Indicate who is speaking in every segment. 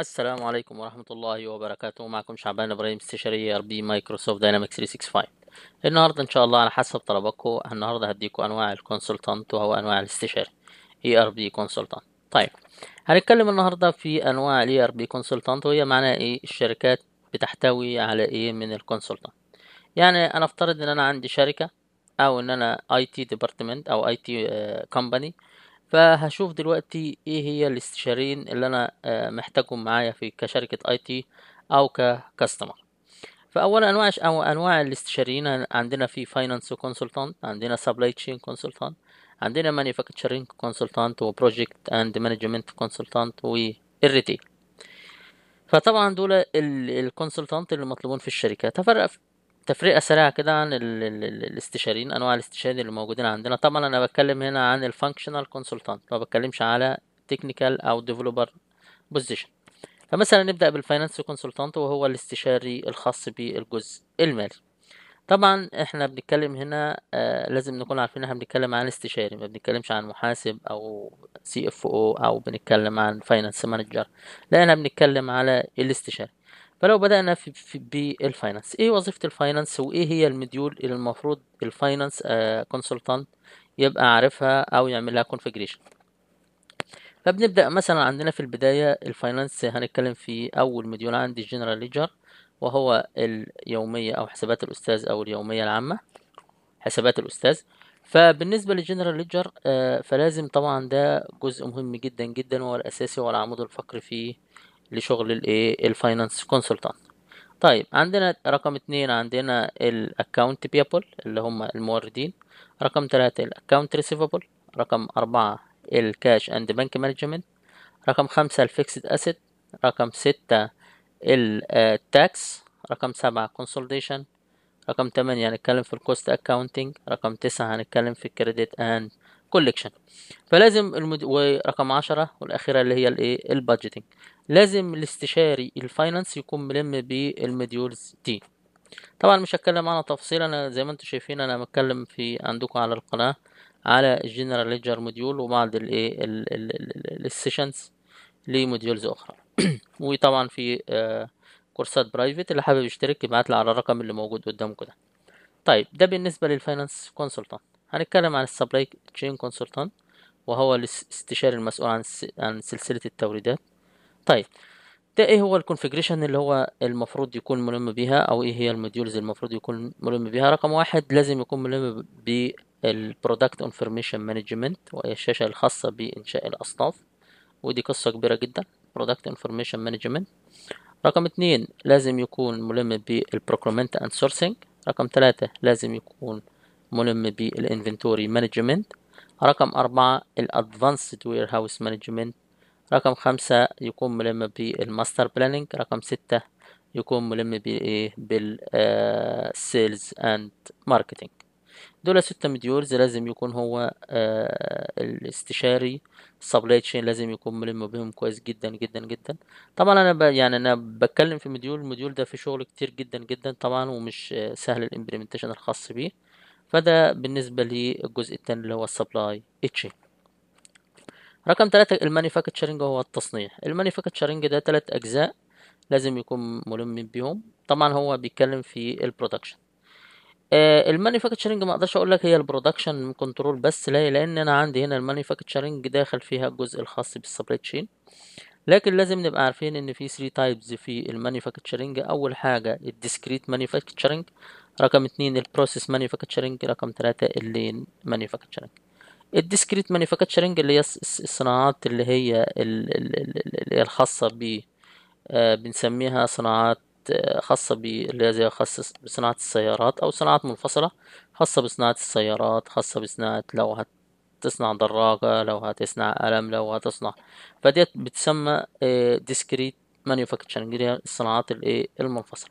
Speaker 1: السلام عليكم ورحمة الله وبركاته معكم شعبان إبراهيم استشاري ار بي مايكروسوفت داينامكس 365 النهاردة إن شاء الله على حسب طلبكم النهاردة هديكم أنواع الكونسلتانت وهو أنواع الاستشاري اي ار بي كونسلتانت طيب هنتكلم النهاردة في أنواع الاي ار بي كونسلتانت وهي معناها إيه الشركات بتحتوي على إيه من الكونسلتانت يعني أنا أفترض إن أنا عندي شركة أو إن أنا أي تي ديبارتمنت أو أي تي كومباني uh, فهشوف دلوقتي ايه هي الاستشاريين اللي انا آه، محتاجهم معايا في كشركة اي تي او ككاستمر فاول انواع او انواع الاستشاريين عندنا في فاينانس كونسلتانت عندنا سبلاي تشين كونسلتانت عندنا مانيفاكتشرينج كونسلتانت وبروجكت اند مانجمنت كونسلتانت والريتيل فطبعا دول الكونسلتانت اللي مطلوبون في الشركه تفرق تفرقة سريعة كده عن ال ال ال الاستشاريين أنواع الاستشاريين اللي موجودين عندنا طبعا أنا بتكلم هنا عن الفانكشنال كونسلتانت ما بتكلمش على تكنيكال أو ديفلوبر بوزيشن فمثلا نبدأ بالفاينانس كونسلتانت وهو الاستشاري الخاص بالجزء المالي طبعا احنا بنتكلم هنا آه لازم نكون عارفين احنا بنتكلم عن استشاري ما بنتكلمش عن محاسب او سي اف او او بنتكلم عن فاينانس مانجر لا احنا بنتكلم على الاستشاري فلو بدأنا في, في بالفاينانس ايه وظيفة الفاينانس وايه هي المديول اللي المفروض الفاينانس آه، كونسلتانت يبقى عارفها او يعملها كونفيجريشن فبنبدأ مثلا عندنا في البداية الفاينانس هنتكلم في اول مديول عندي الجنرال ليجر وهو اليومية او حسابات الاستاذ او اليومية العامة حسابات الاستاذ فبالنسبة للجنرال ليجر آه، فلازم طبعا ده جزء مهم جدا جدا وهو الأساسي وهو العمود الفقري في لشغل الايه الفاينانس كونسلتانت طيب عندنا رقم اتنين عندنا الاكونت بيبل اللي هم الموردين رقم تلاتة الاكونت ريسيفبل رقم أربعة الكاش اند بنك مانجمنت رقم خمسة الفيكسد اسيت رقم ستة التاكس رقم سبعة كونسولديشن رقم تمانية هنتكلم في الكوست اكاونتنج رقم تسعة هنتكلم في الكريدت اند كولكشن فلازم المد... ورقم عشرة والأخيرة اللي هي الإيه البادجيتنج لازم الاستشاري الفاينانس يكون ملم بالمديولز دي طبعا مش هتكلم عنها تفصيلا انا زي ما انتم شايفين انا بتكلم في عندكم على القناه على الجنرال ليدجر موديول وبعض الايه السيشنز لموديولز اخرى وطبعا في آه، كورسات برايفت اللي حابب يشترك يبعت لي على الرقم اللي موجود قدامكم ده طيب ده بالنسبه للفاينانس كونسلتنت هنتكلم عن السبلاي تشين كونسلتانت وهو الاستشاري المسؤول عن عن سلسلة التوريدات طيب ده ايه هو الكونفيجريشن اللي هو المفروض يكون ملم بيها او ايه هي الموديولز المفروض يكون ملم بيها رقم واحد لازم يكون ملم بالبرودكت انفورميشن مانجمنت وهي الشاشة الخاصة بإنشاء الأصناف ودي قصة كبيرة جدا برودكت انفورميشن مانجمنت رقم اتنين لازم يكون ملم بالبروكرمنت اند سورسنج رقم تلاتة لازم يكون ملم بالانفنتوري مانجمنت رقم أربعة الأدفانسد وير هاوس مانجمنت رقم خمسة يكون ملم بالماستر بلاننج رقم ستة يكون ملم بإيه بالسيلز آه، أند ماركتينج دول ستة مديولز لازم يكون هو آه، الاستشاري سبلاي تشين لازم يكون ملم بهم كويس جدا جدا جدا طبعا انا يعني انا بتكلم في مديول المديول ده في شغل كتير جدا جدا طبعا ومش آه، سهل الامبلمنتيشن الخاص بيه فده بالنسبة للجزء الثاني اللي هو السبلاي تشين رقم ثلاثة المانيفاكتشرنج هو التصنيع المانيفاكتشرنج ده ثلاث أجزاء لازم يكون ملم بيهم طبعا هو بيتكلم في البرودكشن آه، المانيفاكتشرنج ما اقدرش اقول لك هي البرودكشن كنترول بس لا لان انا عندي هنا المانيفاكتشرنج داخل فيها الجزء الخاص بالسبلاي تشين لكن لازم نبقى عارفين ان في 3 تايبز في المانيفاكتشرنج اول حاجه الديسكريت مانيفاكتشرنج رقم اتنين البروسيس مانيفاكتشرنج رقم تلاتة اللين مانيفاكتشرنج الديسكريت مانيفاكتشرنج اللي هي الصناعات اللي هي اللي هي الخاصة ب آه، بنسميها صناعات آه، خاصة ب اللي هي خاصة بصناعة السيارات أو صناعات منفصلة خاصة بصناعة السيارات خاصة بصناعة لو هتصنع دراجة لو هتصنع قلم لو هتصنع فديت بتسمى ديسكريت آه، مانيفاكتشرنج اللي هي الصناعات الايه المنفصلة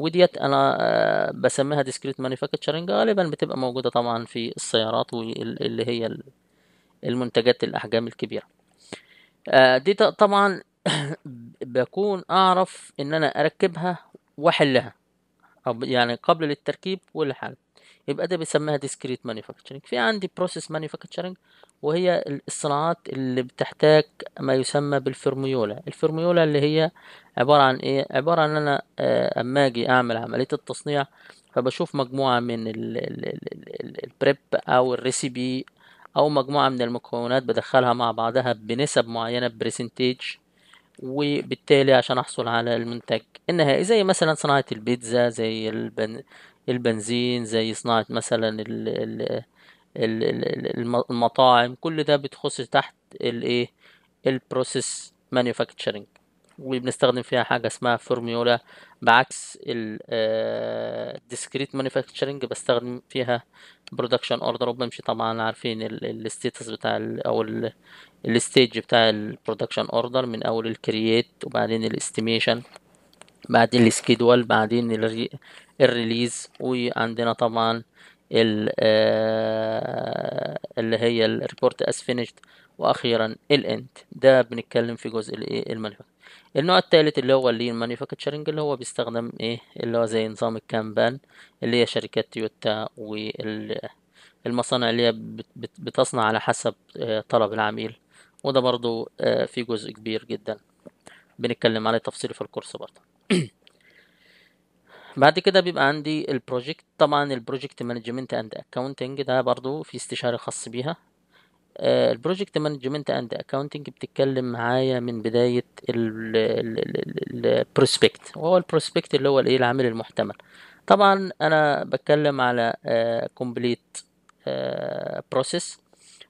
Speaker 1: وديت انا آه، بسميها ديسكريت مانيفاكتشرنج غالبا بتبقى موجودة طبعا في السيارات واللي هي المنتجات الاحجام الكبيرة آه، دي طبعا بكون اعرف ان انا اركبها واحلها يعني قبل للتركيب والحل يبقى ده بيسميها ديسكريت مانيفاكتشرنج في عندي process مانيفاكتشرنج وهي الصناعات اللي بتحتاج ما يسمى بالفرميولة الفرميولة اللي هي عبارة عن ايه عبارة عن انا آه، اما اجي اعمل عملية التصنيع فبشوف مجموعة من البريب او الريسيبي او مجموعة من المكونات بدخلها مع بعضها بنسب معينة بريسنتيج وبالتالي عشان احصل على المنتج النهائي زي مثلا صناعة البيتزا زي البن... البنزين زي صناعة مثلا ال... ال... المطاعم كل ده بتخش تحت الايه البروسيس مانيفاكتشرنج وبنستخدم فيها حاجه اسمها فورميولا بعكس الديسكريت مانيفاكتشرنج آه، بستخدم فيها برودكشن اوردر وبمشي طبعا عارفين الستيتس بتاع ال او الستيج بتاع البرودكشن اوردر من اول الكرييت وبعدين الاستيميشن بعدين السكيدول بعدين الريليز وعندنا طبعا آه، اللي هي الريبورت اس فينيشد واخيرا end ده بنتكلم في جزء الايه المانيفاكتشرنج النوع الثالث اللي هو اللين مانيفاكتشرنج اللي هو بيستخدم ايه اللي هو زي نظام الكامبان اللي هي شركات تويوتا والمصانع اللي هي بتصنع على حسب آه، طلب العميل وده برضو آه، في جزء كبير جدا بنتكلم عليه تفصيلي في الكورس برضه بعد كده بيبقى عندي البروجكت طبعا البروجكت مانجمنت اند اكاونتنج ده برضو في استشاري خاص بيها البروجكت مانجمنت اند اكاونتنج بتتكلم معايا من بدايه البروسبكت وهو البروسبكت اللي هو الايه العامل المحتمل طبعا انا بتكلم على كومبليت آه، بروسيس آه،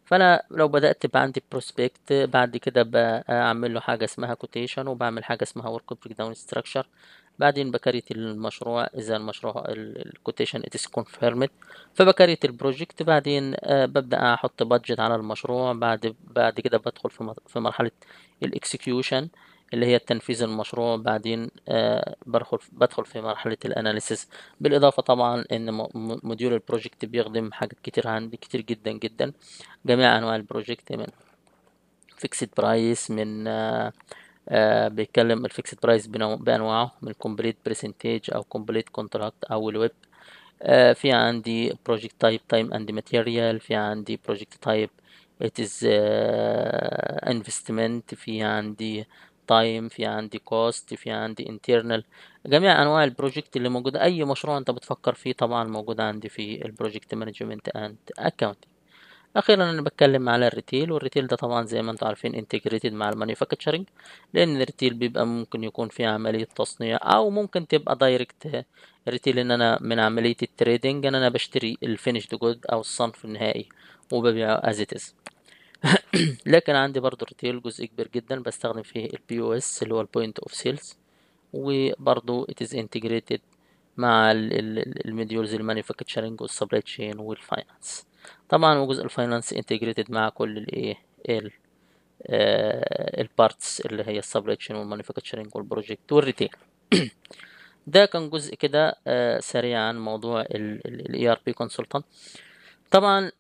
Speaker 1: فانا لو بدات يبقى عندي بروسبكت بعد كده بعمل له حاجه اسمها كوتيشن وبعمل حاجه اسمها ورك بريك داون ستراكشر بعدين بكريت المشروع إذا المشروع الكوتيشن اتس كونفيرمد فبكريت البروجكت بعدين آه، ببدأ أحط بادجت على المشروع بعد بعد كده بدخل في مرحلة الإكسكيوشن اللي هي تنفيذ المشروع بعدين آه، بدخل بدخل في مرحلة الأناليسيس بالإضافة طبعا إن موديول البروجكت بيخدم حاجات كتير عندي كتير جدا جدا جميع أنواع البروجكت من فيكسد برايس من آه، آه، بيتكلم الفيكسد برايس بانواعه من كومبليت بريسنتج او كومبليت كونتراكت او الويب آه، في عندي بروجكت تايب تايم اند ماتيريال في عندي بروجكت تايب it is uh, investment في عندي تايم في عندي كوست في عندي انترنال جميع انواع البروجكت اللي موجوده اي مشروع انت بتفكر فيه طبعا موجود عندي في البروجكت مانجمنت اند اكاونتنج اخيرا انا بتكلم على الريتيل والريتيل ده طبعا زي ما انتم عارفين انتجريتد مع المانيفاكتشرنج لان الريتيل بيبقى ممكن يكون فيه عمليه تصنيع او ممكن تبقى دايركت ريتيل ان انا من عمليه التريدنج ان انا بشتري الفينيشد جود او الصنف النهائي وببيعه از ات از لكن عندي برضو ريتيل جزء كبير جدا بستخدم فيه البي او اس اللي هو البوينت اوف سيلز وبرضو ات از انتجريتد مع الميديولز المانيفاكتشرنج والسبلاي تشين والفاينانس طبعا وجزء الفاينانس انتجريتد مع كل الايه البارتس آه، اللي هي السبلكشن والمانيفاكتشرنج والبروجكت والريتيل ده كان جزء كده آه، سريع عن موضوع الاي ار بي كونسلتنت طبعا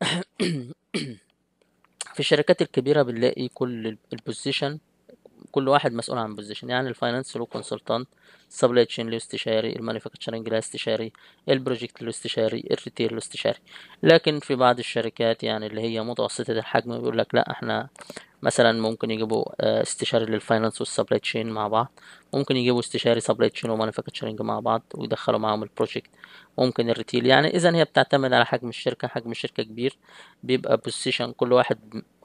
Speaker 1: في الشركات الكبيره بنلاقي كل البوزيشن كل واحد مسؤول عن بوزيشن يعني الفاينانس له كونسلتنت السبلاي تشين له استشاري المانيفاكتشرنج له استشاري البروجكت له استشاري الريتيل له استشاري لكن في بعض الشركات يعني اللي هي متوسطة الحجم بيقول لك لا احنا مثلا ممكن يجيبوا آه، استشاري للفاينانس والسبلاي تشين مع بعض ممكن يجيبوا استشاري سبلاي تشين ومانيفاكتشرنج مع بعض ويدخلوا معاهم البروجكت ممكن الريتيل يعني اذا هي بتعتمد على حجم الشركه حجم الشركه كبير بيبقى بوزيشن كل واحد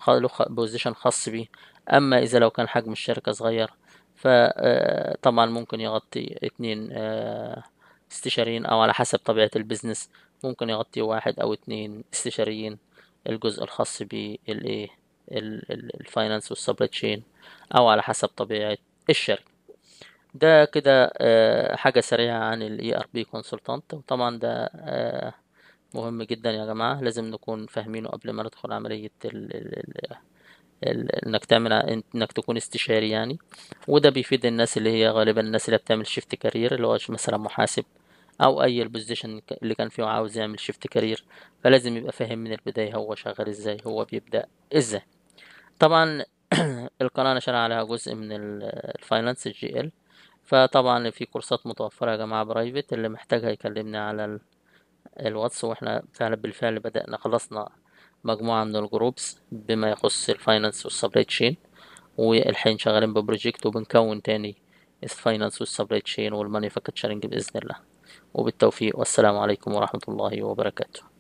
Speaker 1: له بوزيشن خاص بيه اما اذا لو كان حجم الشركه صغير فطبعا آه، ممكن يغطي اتنين آه، استشاريين او على حسب طبيعه البيزنس ممكن يغطي واحد او اتنين استشاريين الجزء الخاص بالايه الفاينانس والسبلاي تشين او على حسب طبيعه الشركه ده كده آه، حاجه سريعه عن الاي ار بي كونسلتنت وطبعا ده آه، مهم جدا يا جماعه لازم نكون فاهمينه قبل ما ندخل عمليه الـ الـ ال انك تعمل انك تكون استشاري يعني وده بيفيد الناس اللي هي غالبا الناس اللي بتعمل شيفت كارير اللي هو مثلا محاسب او اي البوزيشن اللي كان فيه عاوز يعمل شيفت كارير فلازم يبقى فاهم من البدايه هو شغال ازاي هو بيبدا ازاي طبعا القناة نشر عليها جزء من الفاينانس جي ال فطبعا في كورسات متوفرة يا جماعة برايفت اللي محتاجها يكلمني على الواتس واحنا فعلا بالفعل بدأنا خلصنا مجموعة من الجروبس بما يخص الفاينانس والسبلاي تشين والحين شغالين ببروجكت وبنكون تاني الفاينانس والسبلاي تشين والمانيفاكتشرنج بإذن الله وبالتوفيق والسلام عليكم ورحمة الله وبركاته